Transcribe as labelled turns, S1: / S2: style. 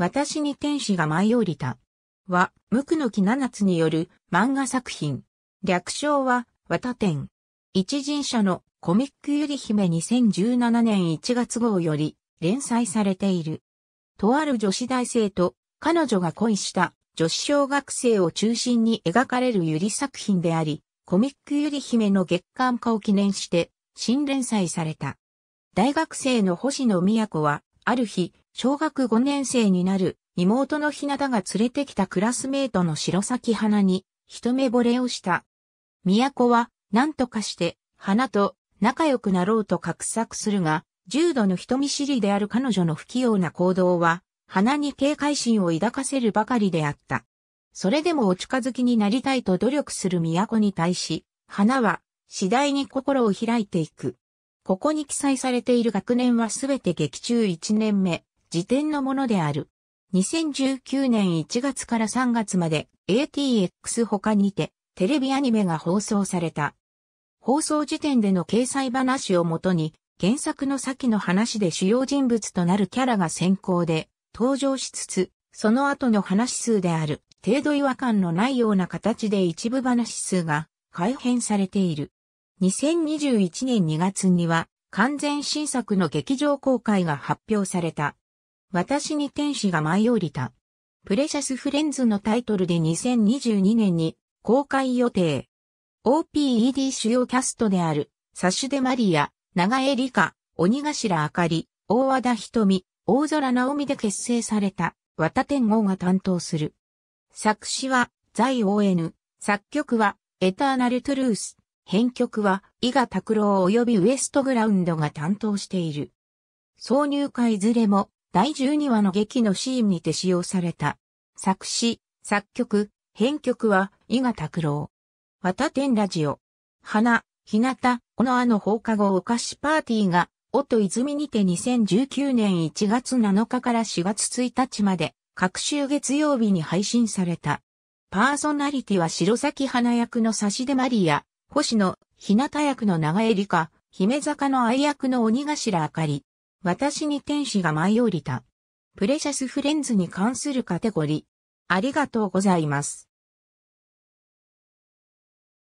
S1: 私に天使が舞い降りた。は、無垢の木七つによる漫画作品。略称は、綿天。一人者のコミックゆり姫2017年1月号より連載されている。とある女子大生と彼女が恋した女子小学生を中心に描かれるゆり作品であり、コミックゆり姫の月刊化を記念して新連載された。大学生の星野子はある日、小学5年生になる妹のひなたが連れてきたクラスメートの白咲花に一目惚れをした。都は何とかして花と仲良くなろうと画策するが、重度の人見知りである彼女の不器用な行動は、花に警戒心を抱かせるばかりであった。それでもお近づきになりたいと努力する都に対し、花は次第に心を開いていく。ここに記載されている学年はすべて劇中1年目、時点のものである。2019年1月から3月まで ATX 他にてテレビアニメが放送された。放送時点での掲載話をもとに原作の先の話で主要人物となるキャラが先行で登場しつつ、その後の話数である程度違和感のないような形で一部話数が改変されている。2021年2月には完全新作の劇場公開が発表された。私に天使が舞い降りた。プレシャスフレンズのタイトルで2022年に公開予定。OPED 主要キャストである、サシュデマリア、長江理香、鬼頭あかり、大和田瞳、大空直美で結成された、綿天皇が担当する。作詞は、在 ON、作曲は、エターナルトゥルース。編曲は伊賀拓郎及びウエストグラウンドが担当している。挿入歌いずれも第12話の劇のシーンにて使用された。作詞、作曲、編曲は伊賀拓郎。綿天ラジオ。花、日向、このあの放課後お菓子パーティーが、音泉にて2019年1月7日から4月1日まで、各週月曜日に配信された。パーソナリティは白崎花役の差し出マリア、星野、日向役の長江里香、姫坂の愛役の鬼頭あかり。私に天使が舞い降りた。プレシャスフレンズに関するカテゴリー。ありがとうございます。